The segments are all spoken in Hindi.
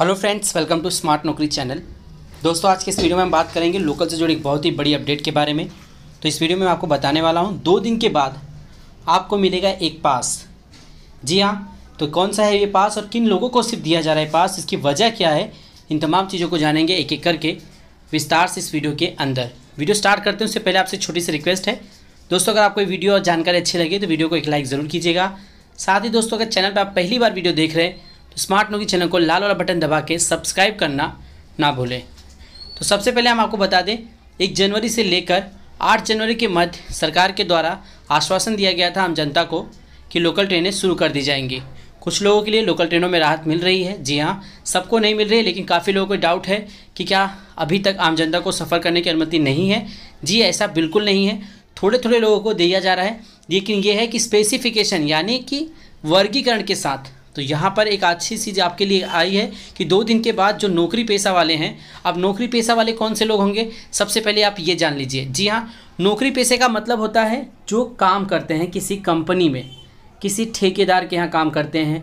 hello friends welcome to Smart Naukri channel दोस्तों आज के इस वीडियो में हम बात करेंगे लोकल से जुड़ी एक बहुत ही बड़ी अपडेट के बारे में तो इस वीडियो में मैं आपको बताने वाला हूँ दो दिन के बाद आपको मिलेगा एक पास जी हाँ तो कौन सा है ये पास और किन लोगों को सिर्फ दिया जा रहा है पास इसकी वजह क्या है इन तमाम चीज़ों को जानेंगे एक एक करके विस्तार से इस वीडियो के अंदर वीडियो स्टार्ट करते हैं उससे पहले आपसे छोटी सी रिक्वेस्ट है दोस्तों अगर आपको वीडियो और जानकारी अच्छी लगी तो वीडियो को एक लाइक ज़रूर कीजिएगा साथ ही दोस्तों अगर चैनल पर आप पहली बार वीडियो देख रहे हैं स्मार्ट नोकी चैनल को लाल वाला बटन दबा के सब्सक्राइब करना ना भूलें तो सबसे पहले हम आपको बता दें एक जनवरी से लेकर आठ जनवरी के मध्य सरकार के द्वारा आश्वासन दिया गया था हम जनता को कि लोकल ट्रेनें शुरू कर दी जाएंगी कुछ लोगों के लिए लोकल ट्रेनों में राहत मिल रही है जी हाँ सबको नहीं मिल रही है लेकिन काफ़ी लोगों को डाउट है कि क्या अभी तक आम जनता को सफ़र करने की अनुमति नहीं है जी ऐसा बिल्कुल नहीं है थोड़े थोड़े लोगों को दिया जा रहा है लेकिन ये है कि स्पेसिफिकेशन यानी कि वर्गीकरण के साथ तो यहाँ पर एक अच्छी चीज़ आपके लिए आई है कि दो दिन के बाद जो नौकरी पेशा वाले हैं अब नौकरी पेशा वाले कौन से लोग होंगे सबसे पहले आप ये जान लीजिए जी हाँ नौकरी पेशे का मतलब होता है जो काम करते हैं किसी कंपनी में किसी ठेकेदार के यहाँ काम करते हैं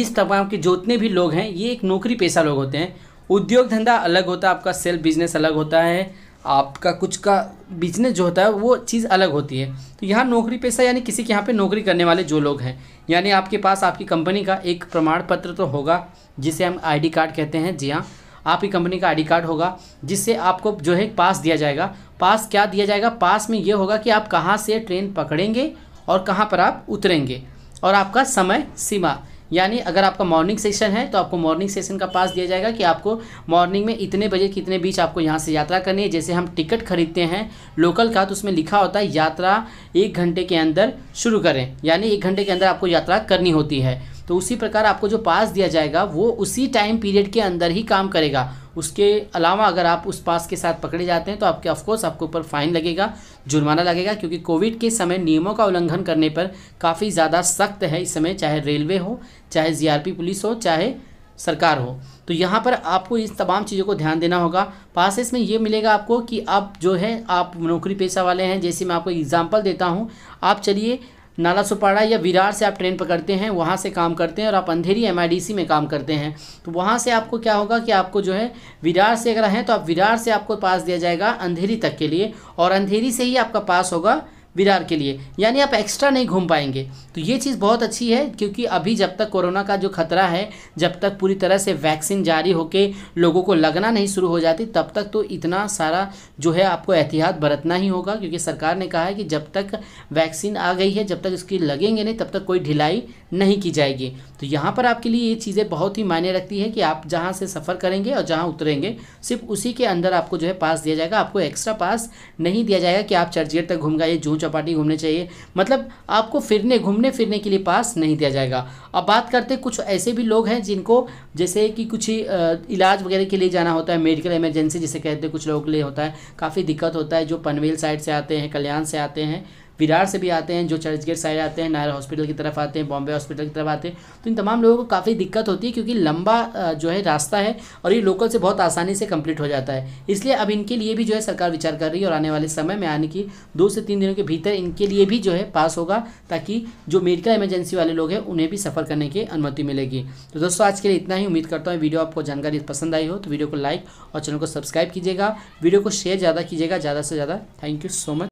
इस तमाम के जितने भी लोग हैं ये एक नौकरी पेशा लोग होते हैं उद्योग धंधा अलग होता है आपका सेल्फ बिजनेस अलग होता है आपका कुछ का बिजनेस जो होता है वो चीज़ अलग होती है तो यहाँ नौकरी पेशा यानी किसी के यहाँ पे नौकरी करने वाले जो लोग हैं यानी आपके पास आपकी कंपनी का एक प्रमाण पत्र तो होगा जिसे हम आईडी कार्ड कहते हैं जी हाँ आपकी कंपनी का आईडी कार्ड होगा जिससे आपको जो है पास दिया जाएगा पास क्या दिया जाएगा पास में ये होगा कि आप कहाँ से ट्रेन पकड़ेंगे और कहाँ पर आप उतरेंगे और आपका समय सीमा यानी अगर आपका मॉर्निंग सेशन है तो आपको मॉर्निंग सेशन का पास दिया जाएगा कि आपको मॉर्निंग में इतने बजे कितने बीच आपको यहाँ से यात्रा करनी है जैसे हम टिकट खरीदते हैं लोकल का तो उसमें लिखा होता है यात्रा एक घंटे के अंदर शुरू करें यानी एक घंटे के अंदर आपको यात्रा करनी होती है तो उसी प्रकार आपको जो पास दिया जाएगा वो उसी टाइम पीरियड के अंदर ही काम करेगा उसके अलावा अगर आप उस पास के साथ पकड़े जाते हैं तो आपके ऑफकोर्स आपके ऊपर फाइन लगेगा जुर्माना लगेगा क्योंकि कोविड के समय नियमों का उल्लंघन करने पर काफ़ी ज़्यादा सख्त है इस समय चाहे रेलवे हो चाहे जीआरपी पुलिस हो चाहे सरकार हो तो यहाँ पर आपको इस तमाम चीज़ों को ध्यान देना होगा पास में ये मिलेगा आपको कि आप जो है आप नौकरी पेशा वाले हैं जैसे मैं आपको एग्ज़ाम्पल देता हूँ आप चलिए नाला सुपाड़ा या विरार से आप ट्रेन पकड़ते हैं वहाँ से काम करते हैं और आप अंधेरी एम में काम करते हैं तो वहाँ से आपको क्या होगा कि आपको जो है विरार से अगर हैं तो आप विरार से आपको पास दिया जाएगा अंधेरी तक के लिए और अंधेरी से ही आपका पास होगा विरार के लिए यानी आप एक्स्ट्रा नहीं घूम पाएंगे तो ये चीज़ बहुत अच्छी है क्योंकि अभी जब तक कोरोना का जो खतरा है जब तक पूरी तरह से वैक्सीन जारी होकर लोगों को लगना नहीं शुरू हो जाती तब तक तो इतना सारा जो है आपको एहतियात बरतना ही होगा क्योंकि सरकार ने कहा है कि जब तक वैक्सीन आ गई है जब तक उसकी लगेंगे नहीं तब तक कोई ढिलाई नहीं की जाएगी तो यहाँ पर आपके लिए ये चीज़ें बहुत ही मायने रखती है कि आप जहाँ से सफ़र करेंगे और जहाँ उतरेंगे सिर्फ उसी के अंदर आपको जो है पास दिया जाएगा आपको एक्स्ट्रा पास नहीं दिया जाएगा कि आप चर्चगेट तक घूम गए जूँ चौपाटी घूमने चाहिए मतलब आपको फिरने घूमने फिरने के लिए पास नहीं दिया जाएगा अब बात करते कुछ ऐसे भी लोग हैं जिनको जैसे कि कुछ इलाज वगैरह के लिए जाना होता है मेडिकल इमरजेंसी जिसे कहते हैं कुछ लोगों के लिए होता है काफ़ी दिक्कत होता है जो पनवेल साइड से आते हैं कल्याण से आते हैं विरार से भी आते हैं जो चर्च गेट साइड आते हैं नायर हॉस्पिटल की तरफ आते हैं बॉम्बे हॉस्पिटल की तरफ आते हैं तो इन तमाम लोगों को काफ़ी दिक्कत होती है क्योंकि लंबा जो है रास्ता है और ये लोकल से बहुत आसानी से कंप्लीट हो जाता है इसलिए अब इनके लिए भी जो है सरकार विचार कर रही है और आने वाले समय में यानी कि दो से तीन दिनों के भीतर इनके लिए भी जो है पास होगा ताकि जो मेडिकल इमरजेंसी वाले लोग हैं उन्हें भी सफ़र करने की अनुमति मिलेगी तो दोस्तों आज के लिए इतना ही उम्मीद करता हूँ वीडियो आपको जानकारी पसंद आई हो तो वीडियो को लाइक और चैनल को सब्सक्राइब कीजिएगा वीडियो को शेयर ज़्यादा कीजिएगा ज़्यादा से ज़्यादा थैंक यू सो मच